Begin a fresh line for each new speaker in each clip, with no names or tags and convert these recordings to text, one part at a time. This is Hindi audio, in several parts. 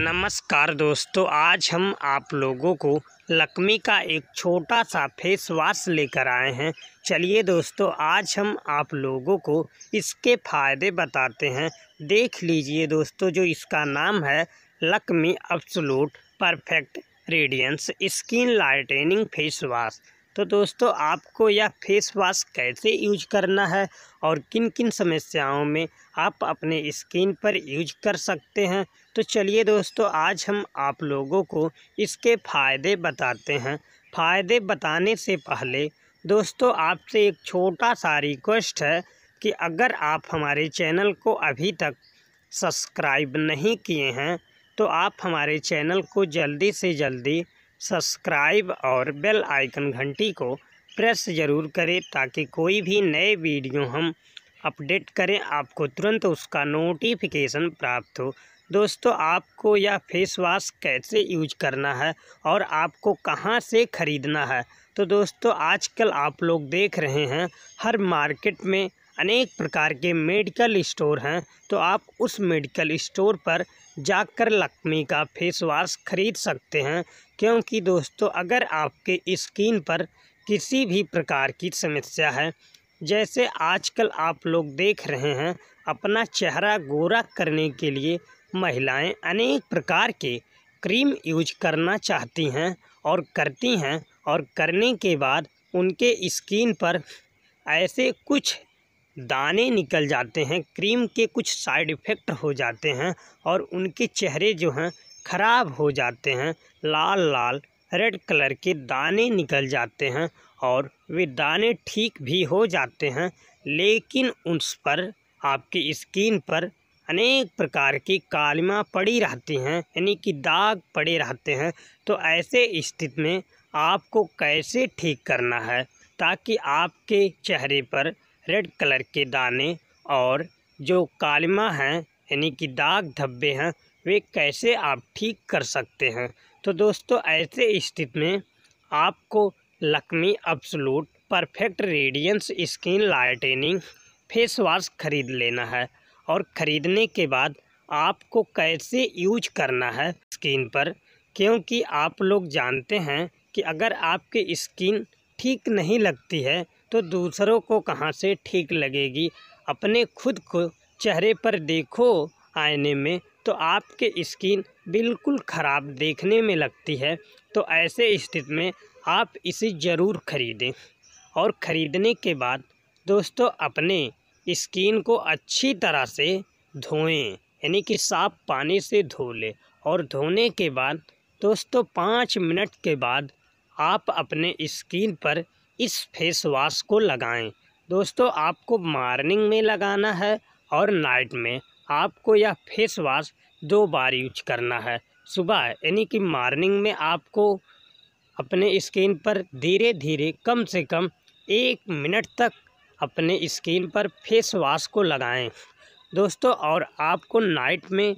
नमस्कार दोस्तों आज हम आप लोगों को लकमी का एक छोटा सा फेस वाश लेकर आए हैं चलिए दोस्तों आज हम आप लोगों को इसके फ़ायदे बताते हैं देख लीजिए दोस्तों जो इसका नाम है Lakme absolute perfect radiance skin lightening face wash तो दोस्तों आपको यह फेस वाश कैसे यूज करना है और किन किन समस्याओं में आप अपने स्किन पर यूज कर सकते हैं तो चलिए दोस्तों आज हम आप लोगों को इसके फ़ायदे बताते हैं फ़ायदे बताने से पहले दोस्तों आपसे एक छोटा सा रिक्वेस्ट है कि अगर आप हमारे चैनल को अभी तक सब्सक्राइब नहीं किए हैं तो आप हमारे चैनल को जल्दी से जल्दी सब्सक्राइब और बेल आइकन घंटी को प्रेस ज़रूर करें ताकि कोई भी नए वीडियो हम अपडेट करें आपको तुरंत उसका नोटिफिकेशन प्राप्त हो दोस्तों आपको यह फेस वाश कैसे यूज करना है और आपको कहाँ से ख़रीदना है तो दोस्तों आजकल आप लोग देख रहे हैं हर मार्केट में अनेक प्रकार के मेडिकल स्टोर हैं तो आप उस मेडिकल स्टोर पर जाकर लक्मी का फेस वाश खरीद सकते हैं क्योंकि दोस्तों अगर आपके स्किन पर किसी भी प्रकार की समस्या है जैसे आजकल आप लोग देख रहे हैं अपना चेहरा गोरा करने के लिए महिलाएं अनेक प्रकार के क्रीम यूज करना चाहती हैं और करती हैं और करने के बाद उनके स्किन पर ऐसे कुछ दाने निकल जाते हैं क्रीम के कुछ साइड इफ़ेक्ट हो जाते हैं और उनके चेहरे जो हैं ख़राब हो जाते हैं लाल लाल रेड कलर के दाने निकल जाते हैं और वे दाने ठीक भी हो जाते हैं लेकिन उस पर आपकी स्किन पर अनेक प्रकार की कालिमा पड़ी रहती हैं यानी कि दाग पड़े रहते हैं तो ऐसे स्थिति में आपको कैसे ठीक करना है ताकि आपके चेहरे पर रेड कलर के दाने और जो कालिमा हैं यानी कि दाग धब्बे हैं वे कैसे आप ठीक कर सकते हैं तो दोस्तों ऐसे स्थिति में आपको Lakme absolute perfect radiance skin lightening face wash ख़रीद लेना है और ख़रीदने के बाद आपको कैसे यूज करना है स्किन पर क्योंकि आप लोग जानते हैं कि अगर आपकी स्किन ठीक नहीं लगती है तो दूसरों को कहाँ से ठीक लगेगी अपने खुद को चेहरे पर देखो आईने में तो आपके स्किन बिल्कुल ख़राब देखने में लगती है तो ऐसे स्थिति में आप इसे ज़रूर ख़रीदें और ख़रीदने के बाद दोस्तों अपने स्किन को अच्छी तरह से धोएं यानी कि साफ पानी से धो लें और धोने के बाद दोस्तों पाँच मिनट के बाद आप अपने स्किन पर इस फेस वाश को लगाएं दोस्तों आपको मॉर्निंग में लगाना है और नाइट में आपको यह फेस वाश दो बार यूज करना है सुबह यानी कि मॉर्निंग में आपको अपने स्किन पर धीरे धीरे कम से कम एक मिनट तक अपने स्किन पर फेस वाश को लगाएं दोस्तों और आपको नाइट में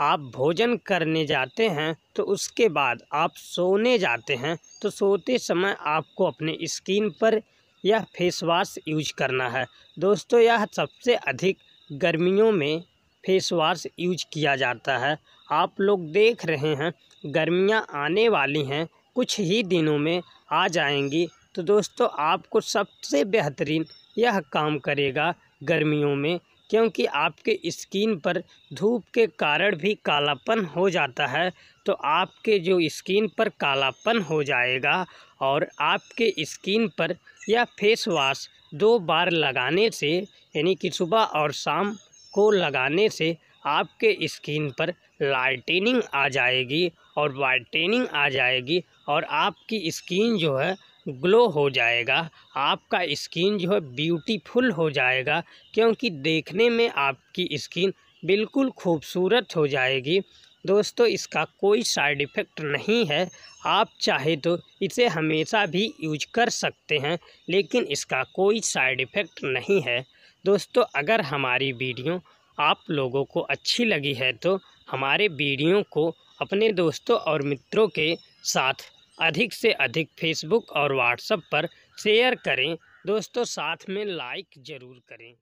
आप भोजन करने जाते हैं तो उसके बाद आप सोने जाते हैं तो सोते समय आपको अपने स्किन पर यह फेस वाश यूज करना है दोस्तों यह सबसे अधिक गर्मियों में फेस वाश यूज किया जाता है आप लोग देख रहे हैं गर्मियां आने वाली हैं कुछ ही दिनों में आ जाएंगी तो दोस्तों आपको सबसे बेहतरीन यह काम करेगा गर्मियों में क्योंकि आपके स्किन पर धूप के कारण भी कालापन हो जाता है तो आपके जो स्किन पर कालापन हो जाएगा और आपके स्किन पर यह फेस वाश दो बार लगाने से यानी कि सुबह और शाम को लगाने से आपके स्किन पर लाइटेनिंग आ जाएगी और वाइटेनिंग आ जाएगी और आपकी स्किन जो है ग्लो हो जाएगा आपका स्किन जो है ब्यूटीफुल हो जाएगा क्योंकि देखने में आपकी स्किन बिल्कुल खूबसूरत हो जाएगी दोस्तों इसका कोई साइड इफ़ेक्ट नहीं है आप चाहे तो इसे हमेशा भी यूज कर सकते हैं लेकिन इसका कोई साइड इफ़ेक्ट नहीं है दोस्तों अगर हमारी वीडियो आप लोगों को अच्छी लगी है तो हमारे वीडियो को अपने दोस्तों और मित्रों के साथ अधिक से अधिक फेसबुक और व्हाट्सएप पर शेयर करें दोस्तों साथ में लाइक ज़रूर करें